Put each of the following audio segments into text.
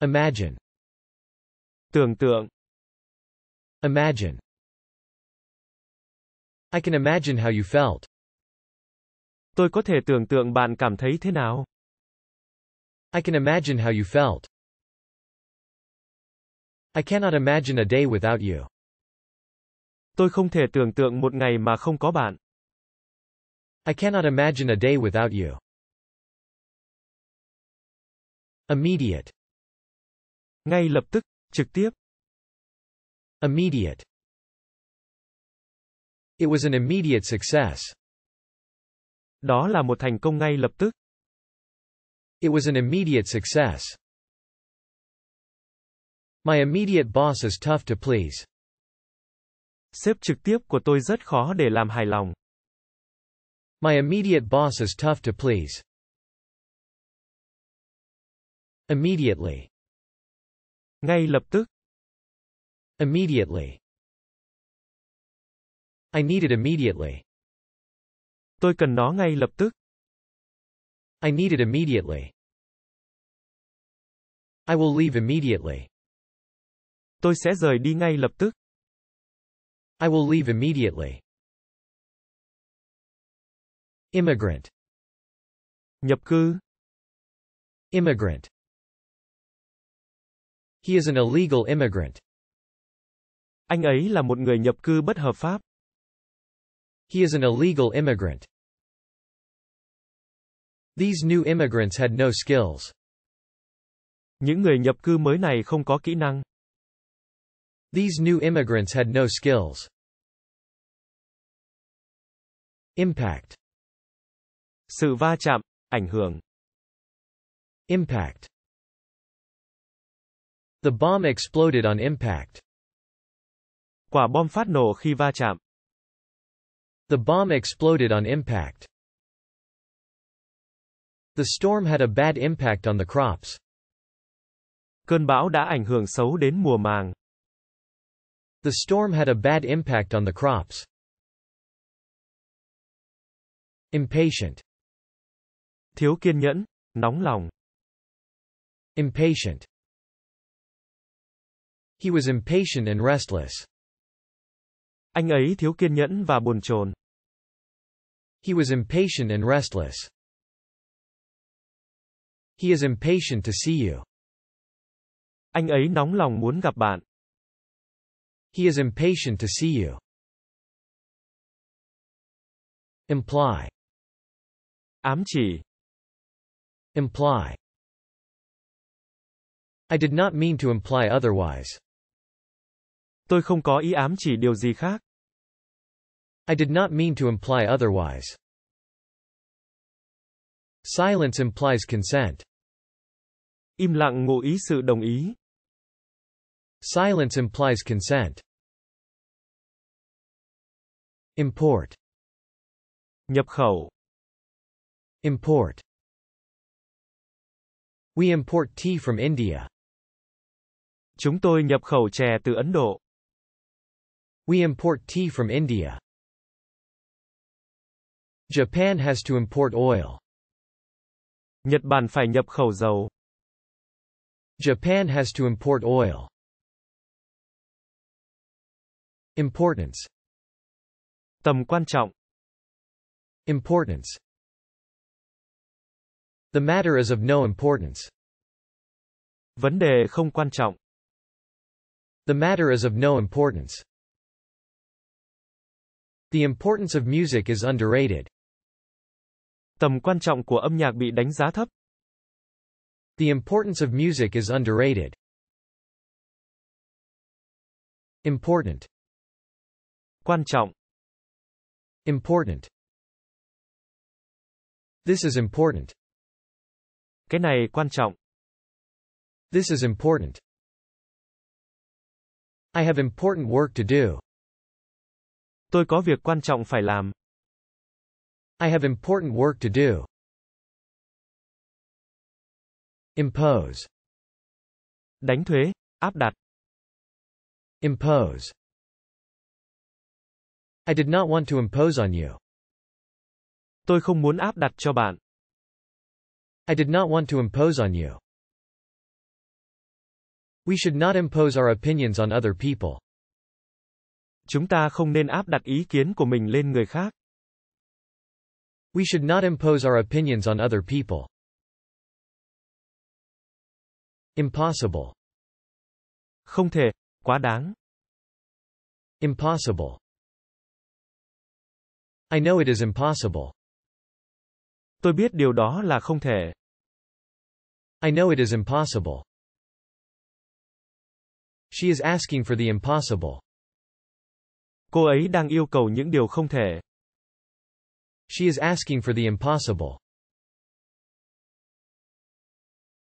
Imagine. Tưởng tượng. Imagine. I can imagine how you felt. Tôi có thể tưởng tượng bạn cảm thấy thế nào. I can imagine how you felt. I cannot imagine a day without you. Tôi không thể tưởng tượng một ngày mà không có bạn. I cannot imagine a day without you. Immediate. Ngay lập tức, trực tiếp. Immediate. It was an immediate success. Đó là một thành công ngay lập tức. It was an immediate success. My immediate boss is tough to please. Sếp trực tiếp của tôi rất khó để làm hài lòng. My immediate boss is tough to please. Immediately. Ngay lập tức. Immediately. I need it immediately. Tôi cần nó ngay lập tức. I need it immediately. I will leave immediately. Tôi sẽ rời đi ngay lập tức. I will leave immediately. Immigrant. Nhập cư. Immigrant. He is an illegal immigrant. Anh ấy là một người nhập cư bất hợp pháp. He is an illegal immigrant. These new immigrants had no skills. Những người nhập cư mới này không có kỹ năng. These new immigrants had no skills. Impact. Sự va chạm, ảnh hưởng. Impact. The bomb exploded on impact. Quả bom phát nổ khi va chạm. The bomb exploded on impact. The storm had a bad impact on the crops. Cơn bão đã ảnh hưởng xấu đến mùa màng. The storm had a bad impact on the crops. Impatient. Thiếu kiên nhẫn, nóng lòng. Impatient. He was impatient and restless. Anh ấy thiếu kiên nhẫn và buồn chồn. He was impatient and restless. He is impatient to see you. Anh ấy nóng lòng muốn gặp bạn. He is impatient to see you. Imply. Ám chỉ. Imply. I did not mean to imply otherwise. Tôi không có ý ám chỉ điều gì khác. I did not mean to imply otherwise. Silence implies consent. Im lặng ngụ ý sự đồng ý. Silence implies consent. Import. Nhập khẩu. Import. We import tea from India. Chúng tôi nhập khẩu chè từ Ấn Độ. We import tea from India. Japan has to import oil. Nhật Bản phải nhập khẩu dầu. Japan has to import oil. Importance. Tầm quan trọng. Importance. The matter is of no importance. Vấn đề không quan trọng. The matter is of no importance. The importance of music is underrated. Tầm quan trọng của âm nhạc bị đánh giá thấp. The importance of music is underrated. Important. Quan trọng. Important. This is important. Cái này quan trọng. This is important. I have important work to do. Tôi có việc quan trọng phải làm. I have important work to do. Impose. Đánh thuế, áp đặt. Impose. I did not want to impose on you. Tôi không muốn áp đặt cho bạn. I did not want to impose on you. We should not impose our opinions on other people. Chúng ta không nên áp đặt ý kiến của mình lên người khác. We should not impose our opinions on other people. Impossible. Không thể, quá đáng. Impossible. I know it is impossible. Tôi biết điều đó là không thể. I know it is impossible. She is asking for the impossible. Cô ấy đang yêu cầu những điều không thể. She is asking for the impossible.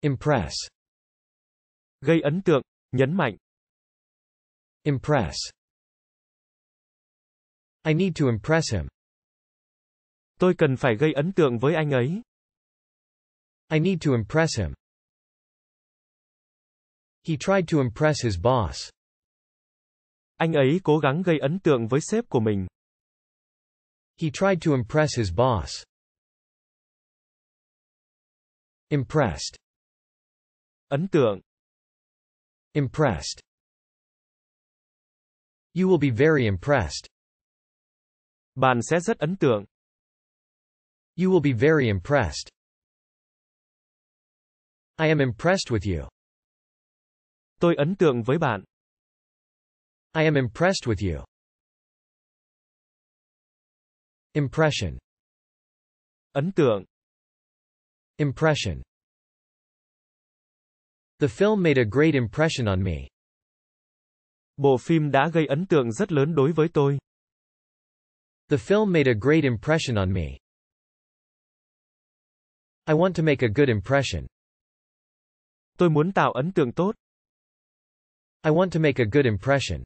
Impress. Gây ấn tượng, nhấn mạnh. Impress. I need to impress him. Tôi cần phải gây ấn tượng với anh ấy. I need to impress him. He tried to impress his boss. Anh ấy cố gắng gây ấn tượng với sếp của mình. He tried to impress his boss. Impressed. Ấn tượng. Impressed. You will be very impressed. Bạn sẽ rất ấn tượng. You will be very impressed. I am impressed with you. Tôi ấn tượng với bạn. I am impressed with you. Impression Ấn tượng Impression The film made a great impression on me. Bộ phim đã gây ấn tượng rất lớn đối với tôi. The film made a great impression on me. I want to make a good impression. Tôi muốn tạo ấn tượng tốt. I want to make a good impression.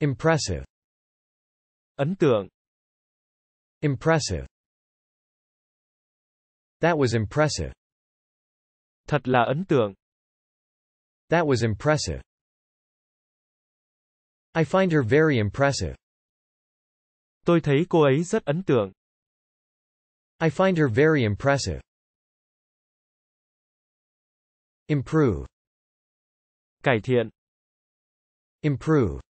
Impressive. Ấn tượng. Impressive. That was impressive. Thật là ấn tượng. That was impressive. I find her very impressive. Tôi thấy cô ấy rất ấn tượng. I find her very impressive. Improve. Cải thiện. Improve.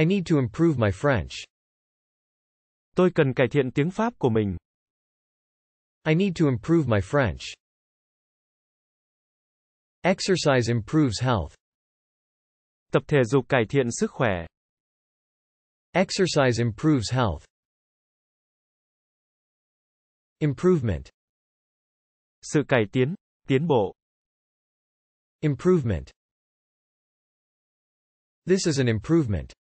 I need to improve my French. Tôi cần cải thiện tiếng Pháp của mình. I need to improve my French. Exercise improves health. Tập thể dục cải thiện sức khỏe. Exercise improves health. Improvement. Sự cải tiến, tiến bộ. Improvement. This is an improvement.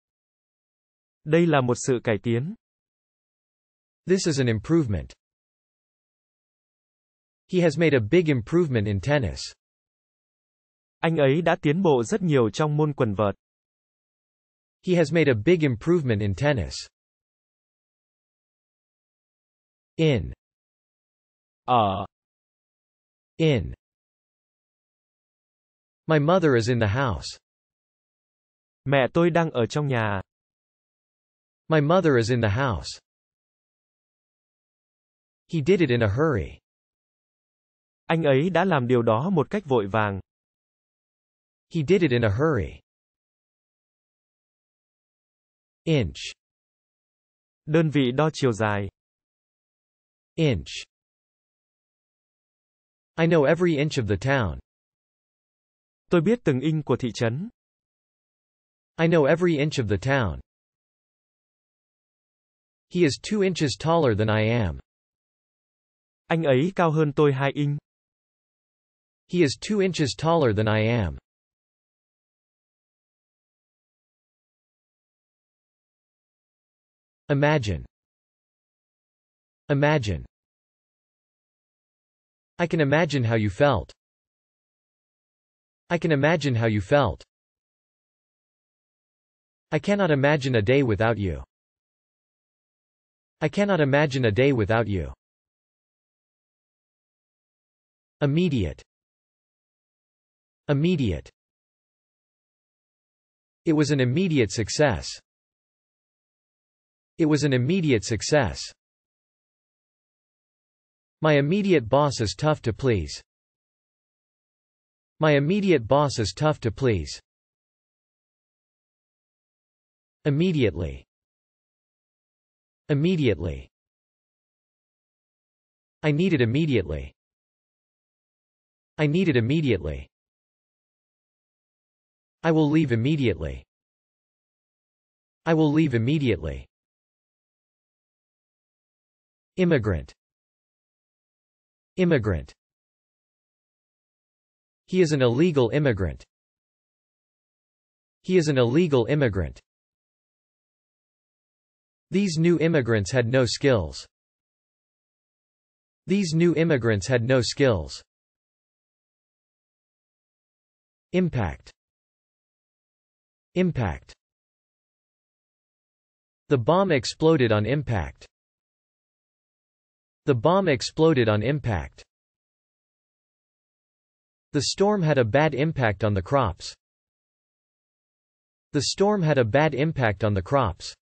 Đây là một sự cải tiến. This is an improvement. He has made a big improvement in tennis. Anh ấy đã tiến bộ rất nhiều trong môn quần vợt. He has made a big improvement in tennis. In. Ở. In. My mother is in the house. Mẹ tôi đang ở trong nhà. My mother is in the house. He did it in a hurry. Anh ấy đã làm điều đó một cách vội vàng. He did it in a hurry. Inch. Đơn vị đo chiều dài. Inch. I know every inch of the town. Tôi biết từng inch của thị trấn. I know every inch of the town. He is two inches taller than I am. Anh ấy cao hơn tôi hai inch. He is two inches taller than I am. Imagine. Imagine. I can imagine how you felt. I can imagine how you felt. I cannot imagine a day without you. I cannot imagine a day without you. Immediate. Immediate. It was an immediate success. It was an immediate success. My immediate boss is tough to please. My immediate boss is tough to please. Immediately. Immediately. I need it immediately. I need it immediately. I will leave immediately. I will leave immediately. Immigrant. Immigrant. He is an illegal immigrant. He is an illegal immigrant. These new immigrants had no skills. These new immigrants had no skills. Impact Impact The bomb exploded on impact. The bomb exploded on impact. The storm had a bad impact on the crops. The storm had a bad impact on the crops.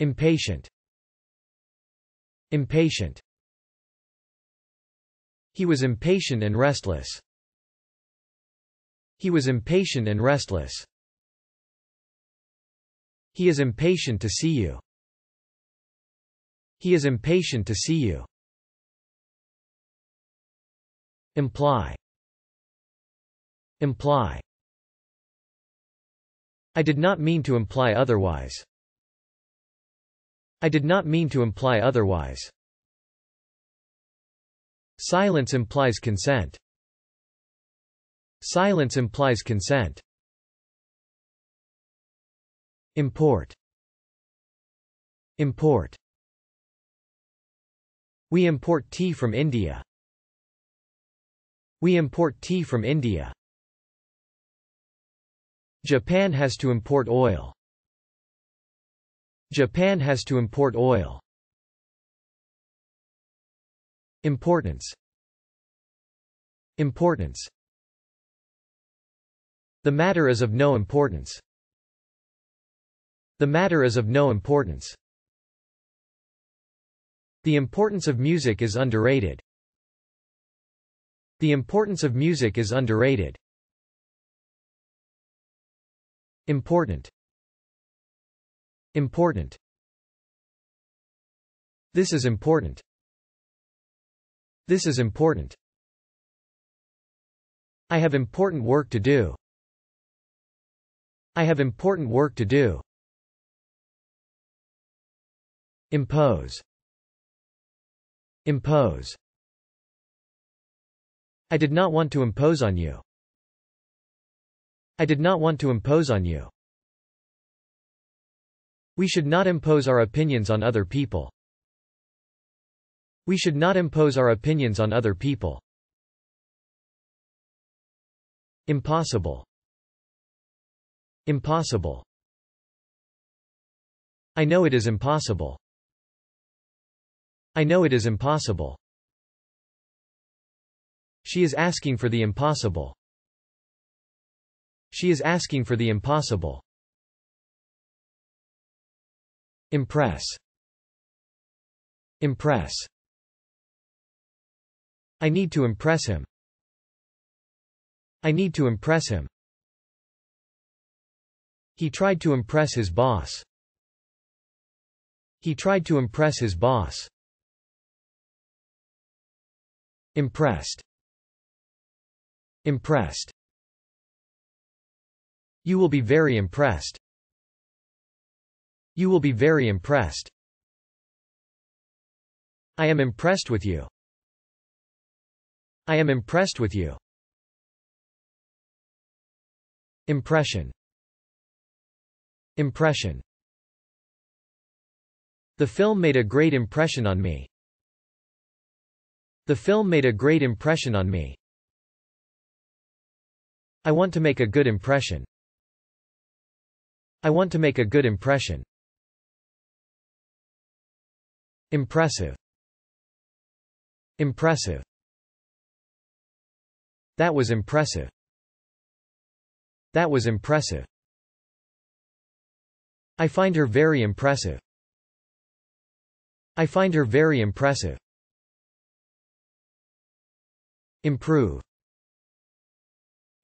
Impatient. Impatient. He was impatient and restless. He was impatient and restless. He is impatient to see you. He is impatient to see you. Imply. Imply. I did not mean to imply otherwise. I did not mean to imply otherwise. Silence implies consent. Silence implies consent. Import. Import. We import tea from India. We import tea from India. Japan has to import oil. Japan has to import oil. Importance Importance The matter is of no importance. The matter is of no importance. The importance of music is underrated. The importance of music is underrated. Important Important. This is important. This is important. I have important work to do. I have important work to do. Impose. Impose. I did not want to impose on you. I did not want to impose on you. We should not impose our opinions on other people. We should not impose our opinions on other people. Impossible. Impossible. I know it is impossible. I know it is impossible. She is asking for the impossible. She is asking for the impossible. Impress. Impress. I need to impress him. I need to impress him. He tried to impress his boss. He tried to impress his boss. Impressed. Impressed. You will be very impressed. You will be very impressed. I am impressed with you. I am impressed with you. Impression. Impression. The film made a great impression on me. The film made a great impression on me. I want to make a good impression. I want to make a good impression. Impressive. Impressive. That was impressive. That was impressive. I find her very impressive. I find her very impressive. Improve.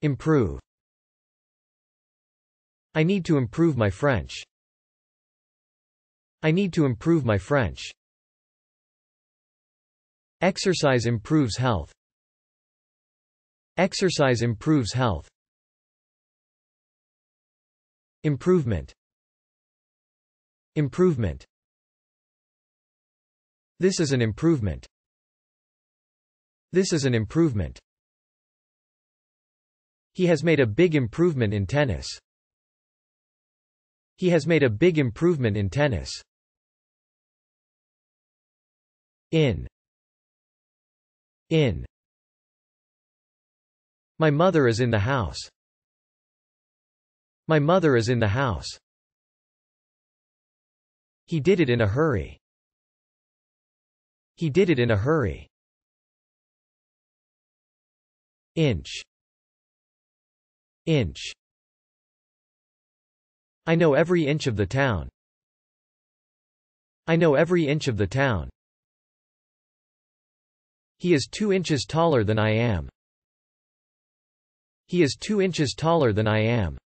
Improve. I need to improve my French. I need to improve my French. Exercise improves health. Exercise improves health. Improvement. Improvement. This is an improvement. This is an improvement. He has made a big improvement in tennis. He has made a big improvement in tennis. In in. My mother is in the house. My mother is in the house. He did it in a hurry. He did it in a hurry. Inch. Inch. I know every inch of the town. I know every inch of the town. He is two inches taller than I am. He is two inches taller than I am.